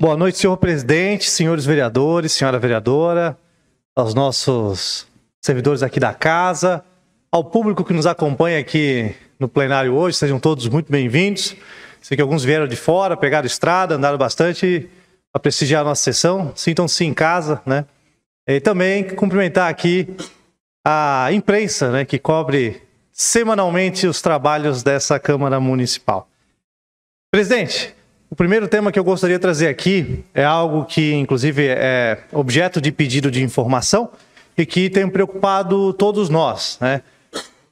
Boa noite, senhor presidente, senhores vereadores, senhora vereadora, aos nossos servidores aqui da casa, ao público que nos acompanha aqui no plenário hoje, sejam todos muito bem-vindos. Sei que alguns vieram de fora, pegaram estrada, andaram bastante para prestigiar a nossa sessão, sintam-se em casa, né? E também cumprimentar aqui a imprensa, né, que cobre semanalmente os trabalhos dessa Câmara Municipal. Presidente, o primeiro tema que eu gostaria de trazer aqui é algo que, inclusive, é objeto de pedido de informação e que tem preocupado todos nós. Né?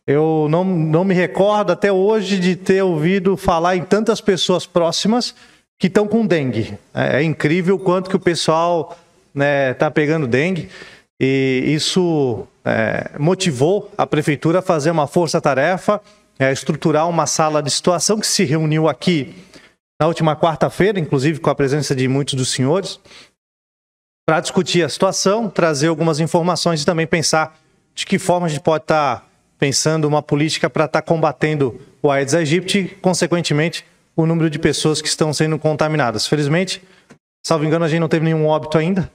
Eu não, não me recordo até hoje de ter ouvido falar em tantas pessoas próximas que estão com dengue. É, é incrível o quanto que o pessoal está né, tá pegando dengue e isso é, motivou a prefeitura a fazer uma força-tarefa, é, estruturar uma sala de situação que se reuniu aqui na última quarta-feira, inclusive com a presença de muitos dos senhores, para discutir a situação, trazer algumas informações e também pensar de que forma a gente pode estar tá pensando uma política para estar tá combatendo o Aedes aegypti e, consequentemente, o número de pessoas que estão sendo contaminadas. Felizmente, salvo engano, a gente não teve nenhum óbito ainda,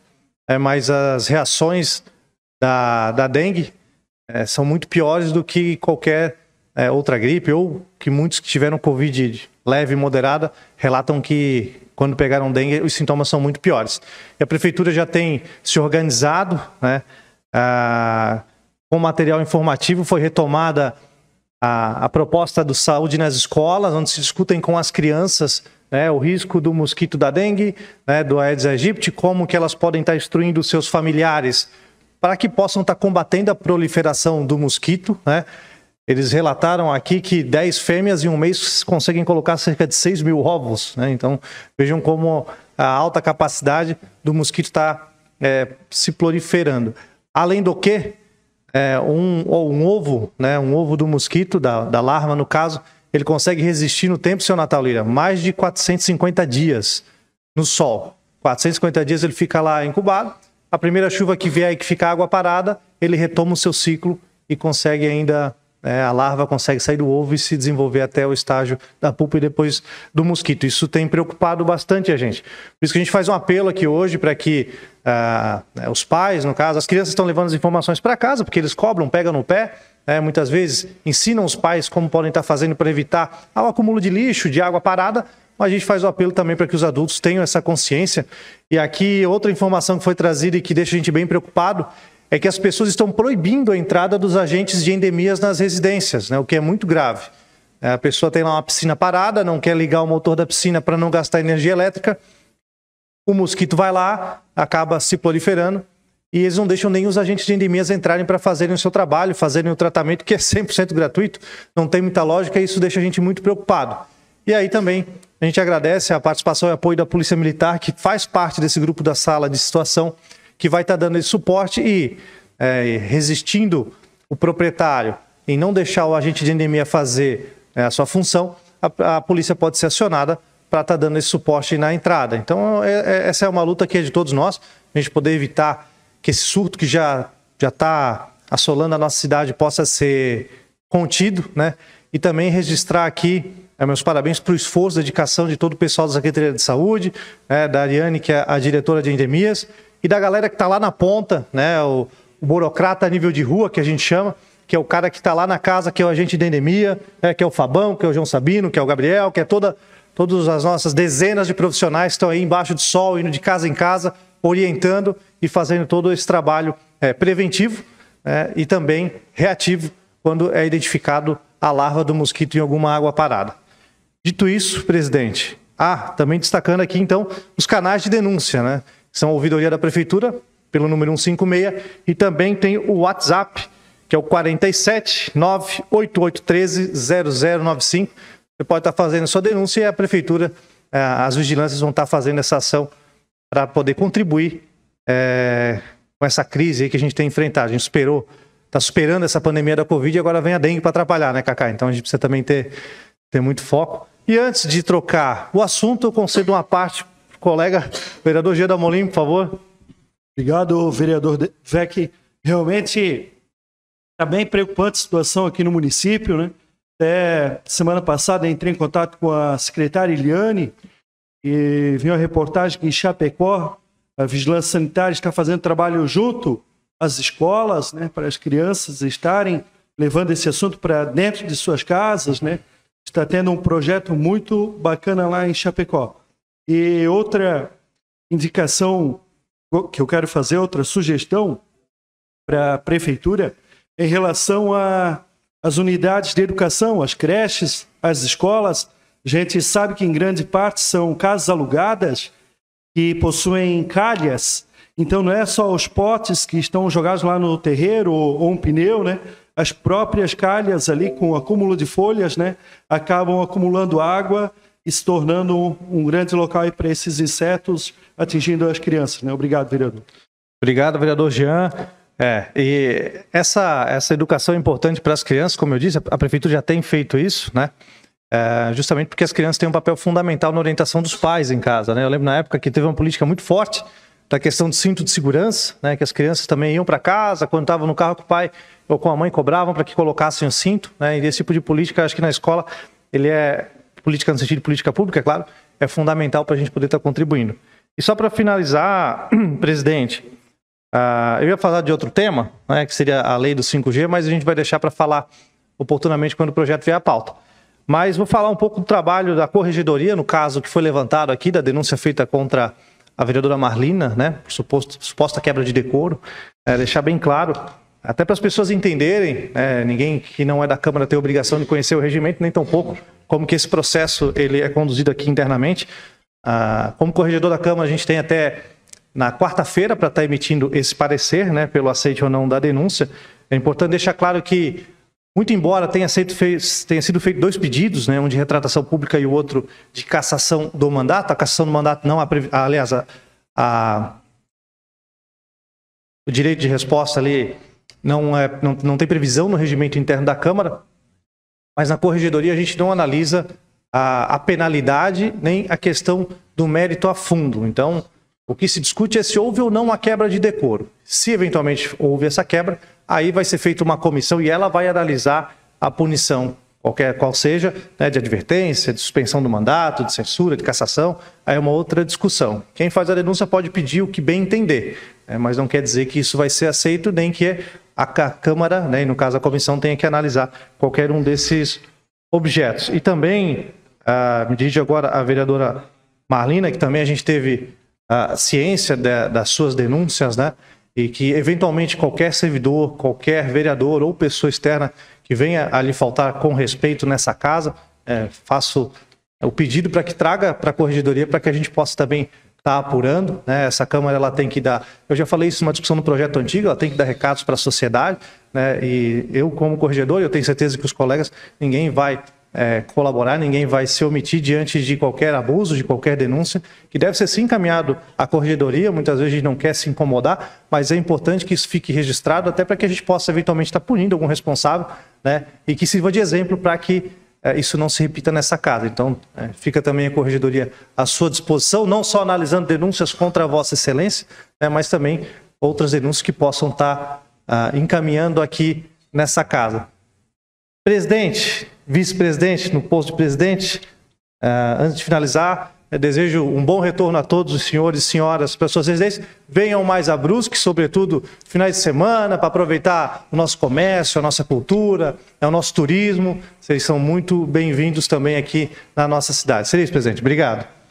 é, mas as reações da, da dengue é, são muito piores do que qualquer é, outra gripe, ou que muitos que tiveram Covid leve e moderada relatam que quando pegaram dengue os sintomas são muito piores. E a prefeitura já tem se organizado, né? Ah, com material informativo foi retomada a, a, proposta do saúde nas escolas, onde se discutem com as crianças né, o risco do mosquito da dengue, né, do Aedes aegypti, como que elas podem estar instruindo seus familiares para que possam estar combatendo a proliferação do mosquito, né? Eles relataram aqui que 10 fêmeas em um mês conseguem colocar cerca de 6 mil ovos. Né? Então, vejam como a alta capacidade do mosquito está é, se proliferando. Além do que, é, um, um, ovo, né, um ovo do mosquito, da, da, larva no caso, ele consegue resistir no tempo, seu Natal Lira, mais de 450 dias no sol. 450 dias ele fica lá incubado. A primeira chuva que vier e que fica água parada, ele retoma o seu ciclo e consegue ainda né? A larva consegue sair do ovo e se desenvolver até o estágio da pupa e depois do mosquito. Isso tem preocupado bastante a gente. Por isso que a gente faz um apelo aqui hoje para que ah, né, os pais, no caso, as crianças estão levando as informações para casa, porque eles cobram, pegam no pé, é, muitas vezes ensinam os pais como podem estar fazendo para evitar o acúmulo de lixo, de água parada, mas a gente faz o apelo também para que os adultos tenham essa consciência. E aqui outra informação que foi trazida e que deixa a gente bem preocupado é que as pessoas estão proibindo a entrada dos agentes de endemias nas residências, né, o que é muito grave. É, a pessoa tem lá uma piscina parada, não quer ligar o motor da piscina para não gastar energia elétrica. O mosquito vai lá, acaba se proliferando e eles não deixam nem os agentes de endemias entrarem para fazerem o seu trabalho, fazerem o tratamento que é 100% gratuito, não tem muita lógica e isso deixa a gente muito preocupado. E aí também a gente agradece a participação e apoio da Polícia Militar que faz parte desse grupo da sala de situação que vai estar tá dando esse suporte e é, resistindo o proprietário em não deixar o agente de endemia fazer é, a sua função, a, a, polícia pode ser acionada para estar tá dando esse suporte na entrada. Então, é, é, essa é uma luta que é de todos nós, a gente poder evitar que esse surto que já está assolando a nossa cidade possa ser contido, né? E também registrar aqui é, meus parabéns para o esforço, dedicação de todo o pessoal da Secretaria de Saúde, é, da Ariane, que é a diretora de endemias, e da galera que está lá na ponta, né? O, o burocrata a nível de rua, que a gente chama, que é o cara que está lá na casa, que é o agente de endemia, né? que é o Fabão, que é o João Sabino, que é o Gabriel, que é toda, todas as nossas dezenas de profissionais que estão aí embaixo de sol, indo de casa em casa, orientando e fazendo todo esse trabalho é, preventivo é, e também reativo quando é identificado a larva do mosquito em alguma água parada. Dito isso, presidente, ah, também destacando aqui então os canais de denúncia, né? são a ouvidoria da Prefeitura, pelo número 156, e também tem o WhatsApp, que é o 47 0095. Você pode estar fazendo sua denúncia e a Prefeitura, eh, as vigilâncias vão estar fazendo essa ação para poder contribuir é, com essa crise que a gente tem enfrentado. A gente esperou, está superando essa pandemia da Covid e agora vem a dengue para atrapalhar, né, Cacá? Então a gente precisa também ter, ter muito foco. E antes de trocar o assunto, eu concedo uma parte colega, vereador Geda Molim, por favor. Obrigado, vereador Vec. Realmente está bem preocupante a situação aqui no município, né? É, semana passada entrei em contato com a secretária Eliane e vi uma reportagem que em Chapecó a Vigilância Sanitária está fazendo trabalho junto às escolas, né, para as crianças estarem levando esse assunto para dentro de suas casas, né? Está tendo um projeto muito bacana lá em Chapecó. E outra indicação que eu quero fazer, outra sugestão para a prefeitura, em relação às unidades de educação, as creches, as escolas. A gente sabe que em grande parte são casas alugadas que possuem calhas. Então não é só os potes que estão jogados lá no terreiro ou, ou um pneu, né? As próprias calhas ali com acúmulo de folhas, né? Acabam acumulando água se tornando um grande local para esses insetos atingindo as crianças. Né? Obrigado, vereador. Obrigado, vereador Jean. É, e essa, essa educação é importante para as crianças, como eu disse, a prefeitura já tem feito isso, né? É, justamente porque as crianças têm um papel fundamental na orientação dos pais em casa, né? Eu lembro na época que teve uma política muito forte da questão do cinto de segurança, né? Que as crianças também iam para casa, quando estavam no carro com o pai ou com a mãe, cobravam para que colocassem o cinto, né? E esse tipo de política, acho que na escola, ele é política no sentido de política pública, é claro, é fundamental para a gente poder estar tá contribuindo. E só para finalizar, presidente, uh, eu ia falar de outro tema, né, que seria a lei do 5G, mas a gente vai deixar para falar oportunamente quando o projeto vier à pauta. Mas vou falar um pouco do trabalho da corregedoria, no caso que foi levantado aqui, da denúncia feita contra a vereadora Marlina, né, suposto, suposta quebra de decoro, é, deixar bem claro, até para as pessoas entenderem, é, ninguém que não é da Câmara tem obrigação de conhecer o regimento, nem tampouco como que esse processo ele é conduzido aqui internamente. Ah, como corregedor da Câmara, a gente tem até na quarta-feira para estar tá emitindo esse parecer, né, pelo aceite ou não da denúncia. É importante deixar claro que, muito embora tenha, tenha sido feito dois pedidos, né, um de retratação pública e o outro de cassação do mandato, a cassação do mandato não, a, aliás, a, a, o direito de resposta ali não, é, não, não tem previsão no regimento interno da Câmara, mas na corregedoria a gente não analisa a, a penalidade nem a questão do mérito a fundo. Então, o que se discute é se houve ou não a quebra de decoro. Se eventualmente houve essa quebra, aí vai ser feita uma comissão e ela vai analisar a punição, qualquer qual seja, né, de advertência, de suspensão do mandato, de censura, de cassação, aí é uma outra discussão. Quem faz a denúncia pode pedir o que bem entender, né, mas não quer dizer que isso vai ser aceito nem que é a Câmara, né, e no caso a comissão, tenha que analisar qualquer um desses objetos. E também, ah, me dirijo agora a vereadora Marlina, que também a gente teve a ah, ciência de, das suas denúncias, né? E que eventualmente qualquer servidor, qualquer vereador ou pessoa externa que venha a lhe faltar com respeito nessa casa, é, faço o pedido para que traga para a corregedoria para que a gente possa também está apurando. Né? Essa Câmara ela tem que dar. Eu já falei isso numa discussão no projeto antigo, ela tem que dar recados para a sociedade. Né? E eu, como corregedor, eu tenho certeza que os colegas, ninguém vai é, colaborar, ninguém vai se omitir diante de qualquer abuso, de qualquer denúncia, que deve ser sim encaminhado à corregedoria. Muitas vezes a gente não quer se incomodar, mas é importante que isso fique registrado, até para que a gente possa eventualmente estar tá punindo algum responsável né? e que sirva de exemplo para que é, isso não se repita nessa casa. Então, é, fica também a corregedoria à sua disposição, não só analisando denúncias contra a Vossa Excelência, né, mas também outras denúncias que possam estar tá, ah, encaminhando aqui nessa casa. Presidente, vice-presidente, no posto de presidente, ah, antes de finalizar, eu desejo um bom retorno a todos os senhores e senhoras, pessoas. suas Venham mais a Brusque, sobretudo finais de semana, para aproveitar o nosso comércio, a nossa cultura, é o nosso turismo. Vocês são muito bem-vindos também aqui na nossa cidade. Seria isso, presidente. Obrigado.